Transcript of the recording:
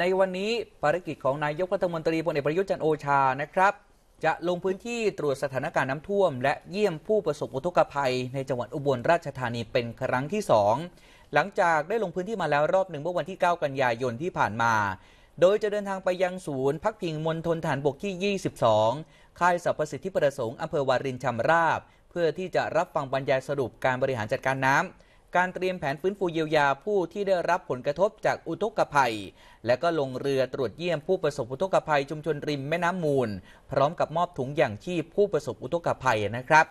ในวันนี้ภารกิจของนายกรัฐมนตรีพลเอกประยุทธ์จันโอชานะครับ จะลงพื้นที่ตรวจสถานการณ์น้ำท่วม และเยี่ยมผู้ประสบอุทกภัยในจังหวัดอุบลราชธานีเป็นครั้งที่ 2 หลังจากได้ลงพื้นที่มาแล้วรอบหนึ่งเมื่อวันที่ 9 กันยายนที่ผ่านมา โดยจะเดินทางไปยังศูนย์ พักพิงมณฑลฐานบกที่ 22 ค่ายสรรพสิทธิประสงค์อำเภอวารินชำราบ เพื่อที่จะรับฟังบรรยายสรุปการบริหารจัดการน้ำการเตรียมแผนฟื้นฟูเยียวยาผู้ที่ได้รับผลกระทบจากอุทกภัย และก็ลงเรือตรวจเยี่ยมผู้ประสบอุทกภัย ชุมชนริมแม่น้ำมูล พร้อมกับมอบถุงอย่างชีพผู้ประสบอุทกภัยนะครับ